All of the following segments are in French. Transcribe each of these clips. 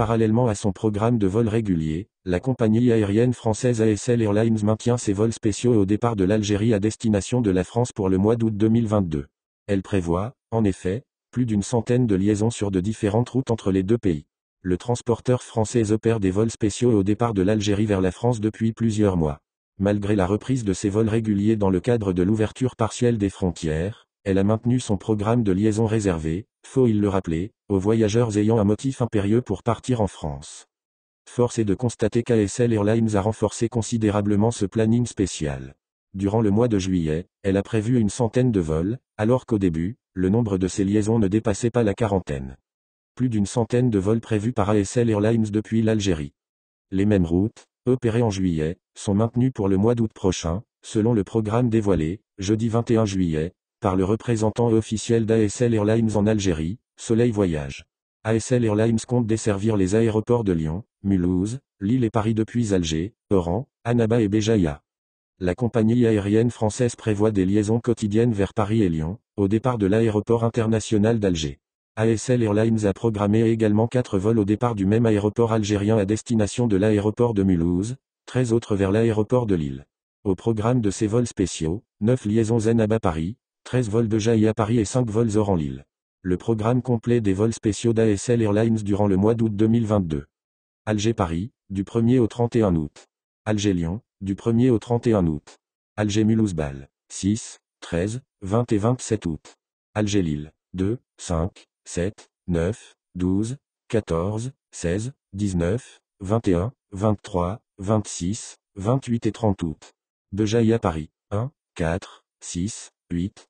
Parallèlement à son programme de vols réguliers, la compagnie aérienne française ASL Airlines maintient ses vols spéciaux au départ de l'Algérie à destination de la France pour le mois d'août 2022. Elle prévoit, en effet, plus d'une centaine de liaisons sur de différentes routes entre les deux pays. Le transporteur français opère des vols spéciaux au départ de l'Algérie vers la France depuis plusieurs mois. Malgré la reprise de ses vols réguliers dans le cadre de l'ouverture partielle des frontières, elle a maintenu son programme de liaison réservé, faut-il le rappeler, aux voyageurs ayant un motif impérieux pour partir en France. Force est de constater qu'ASL Airlines a renforcé considérablement ce planning spécial. Durant le mois de juillet, elle a prévu une centaine de vols, alors qu'au début, le nombre de ces liaisons ne dépassait pas la quarantaine. Plus d'une centaine de vols prévus par ASL Airlines depuis l'Algérie. Les mêmes routes, opérées en juillet, sont maintenues pour le mois d'août prochain, selon le programme dévoilé, jeudi 21 juillet, par le représentant officiel d'ASL Airlines en Algérie, Soleil Voyage. ASL Airlines compte desservir les aéroports de Lyon, Mulhouse, Lille et Paris depuis Alger, Oran, Annaba et Béjaïa. La compagnie aérienne française prévoit des liaisons quotidiennes vers Paris et Lyon, au départ de l'aéroport international d'Alger. ASL Airlines a programmé également 4 vols au départ du même aéroport algérien à destination de l'aéroport de Mulhouse, 13 autres vers l'aéroport de Lille. Au programme de ces vols spéciaux, 9 liaisons Annaba Paris, 13 vols de JAI à Paris et 5 vols en lille Le programme complet des vols spéciaux d'ASL Airlines durant le mois d'août 2022. Alger-Paris, du 1er au 31 août. Alger-Lyon, du 1er au 31 août. alger mulhouse 6, 13, 20 et 27 août. Alger-Lille, 2, 5, 7, 9, 12, 14, 16, 19, 21, 23, 26, 28 et 30 août. De à Paris, 1, 4, 6, 8,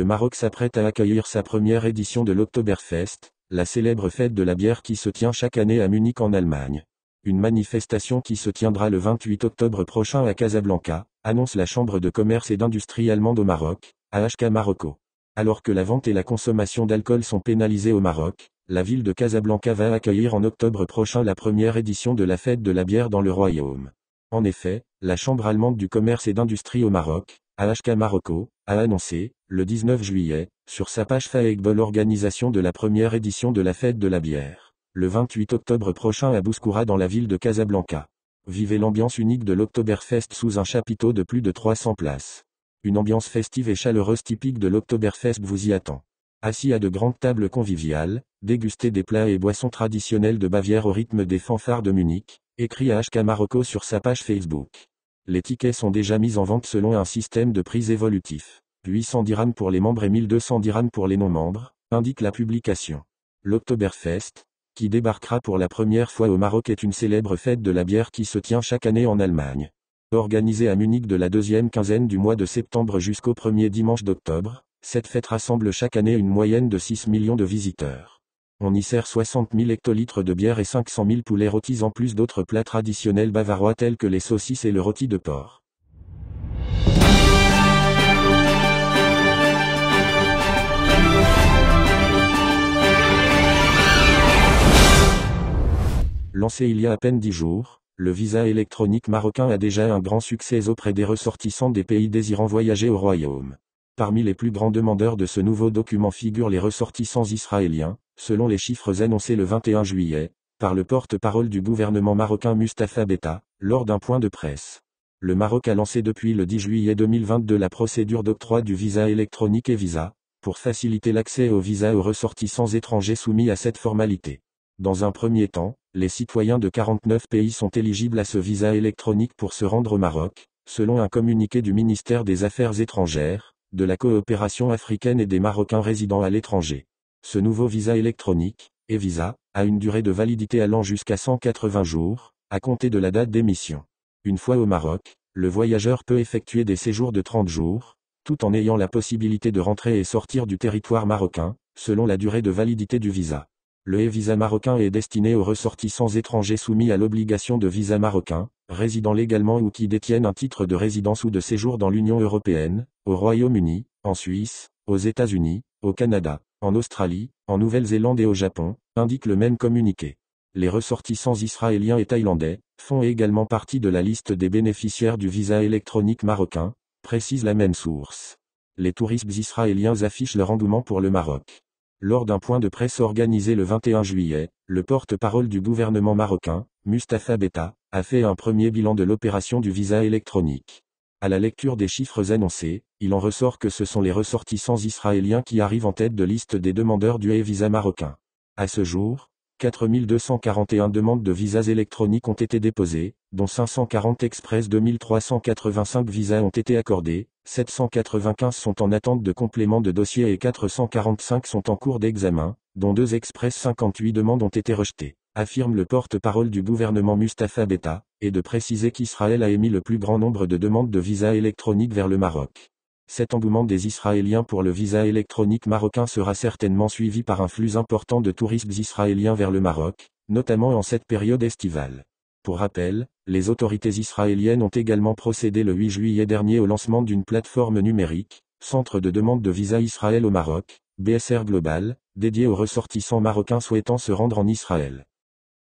le Maroc s'apprête à accueillir sa première édition de l'Oktoberfest, la célèbre fête de la bière qui se tient chaque année à Munich en Allemagne. Une manifestation qui se tiendra le 28 octobre prochain à Casablanca, annonce la Chambre de commerce et d'industrie allemande au Maroc, AHK Marocco. Alors que la vente et la consommation d'alcool sont pénalisées au Maroc, la ville de Casablanca va accueillir en octobre prochain la première édition de la fête de la bière dans le royaume. En effet, la Chambre allemande du commerce et d'industrie au Maroc, AHK Marocco, a annoncé, le 19 juillet, sur sa page Facebook l'organisation de la première édition de la fête de la bière. Le 28 octobre prochain à Bouskoura dans la ville de Casablanca. Vivez l'ambiance unique de l'Oktoberfest sous un chapiteau de plus de 300 places. Une ambiance festive et chaleureuse typique de l'Oktoberfest vous y attend. Assis à de grandes tables conviviales, dégustez des plats et boissons traditionnels de Bavière au rythme des fanfares de Munich, écrit HK Marocco sur sa page Facebook. Les tickets sont déjà mis en vente selon un système de prix évolutif. 800 dirhams pour les membres et 1200 dirhams pour les non-membres, indique la publication. L'Octoberfest, qui débarquera pour la première fois au Maroc est une célèbre fête de la bière qui se tient chaque année en Allemagne. Organisée à Munich de la deuxième quinzaine du mois de septembre jusqu'au premier dimanche d'octobre, cette fête rassemble chaque année une moyenne de 6 millions de visiteurs. On y sert 60 000 hectolitres de bière et 500 000 poulets rôtis en plus d'autres plats traditionnels bavarois tels que les saucisses et le rôti de porc. Lancé il y a à peine dix jours, le visa électronique marocain a déjà un grand succès auprès des ressortissants des pays désirant voyager au Royaume. Parmi les plus grands demandeurs de ce nouveau document figurent les ressortissants israéliens, selon les chiffres annoncés le 21 juillet, par le porte-parole du gouvernement marocain Mustafa Betta, lors d'un point de presse. Le Maroc a lancé depuis le 10 juillet 2022 la procédure d'octroi du visa électronique et visa, pour faciliter l'accès au visa aux ressortissants étrangers soumis à cette formalité. Dans un premier temps, les citoyens de 49 pays sont éligibles à ce visa électronique pour se rendre au Maroc, selon un communiqué du ministère des Affaires étrangères, de la coopération africaine et des Marocains résidant à l'étranger. Ce nouveau visa électronique, e-visa, a une durée de validité allant jusqu'à 180 jours, à compter de la date d'émission. Une fois au Maroc, le voyageur peut effectuer des séjours de 30 jours, tout en ayant la possibilité de rentrer et sortir du territoire marocain, selon la durée de validité du visa. Le e-visa marocain est destiné aux ressortissants étrangers soumis à l'obligation de visa marocain, résidant légalement ou qui détiennent un titre de résidence ou de séjour dans l'Union européenne, au Royaume-Uni, en Suisse, aux États-Unis, au Canada, en Australie, en Nouvelle-Zélande et au Japon, indique le même communiqué. Les ressortissants israéliens et thaïlandais font également partie de la liste des bénéficiaires du visa électronique marocain, précise la même source. Les touristes israéliens affichent leur rendement pour le Maroc. Lors d'un point de presse organisé le 21 juillet, le porte-parole du gouvernement marocain, Mustapha Betta, a fait un premier bilan de l'opération du visa électronique. À la lecture des chiffres annoncés, il en ressort que ce sont les ressortissants israéliens qui arrivent en tête de liste des demandeurs du e-visa marocain. À ce jour, 4241 demandes de visas électroniques ont été déposées, dont 540 express 2385 visas ont été accordés, 795 sont en attente de complément de dossier et 445 sont en cours d'examen, dont deux express 58 demandes ont été rejetées, affirme le porte-parole du gouvernement Mustafa Beta, et de préciser qu'Israël a émis le plus grand nombre de demandes de visas électroniques vers le Maroc. Cet engouement des Israéliens pour le visa électronique marocain sera certainement suivi par un flux important de touristes israéliens vers le Maroc, notamment en cette période estivale. Pour rappel, les autorités israéliennes ont également procédé le 8 juillet dernier au lancement d'une plateforme numérique, Centre de demande de visa Israël au Maroc, BSR Global, dédiée aux ressortissants marocains souhaitant se rendre en Israël.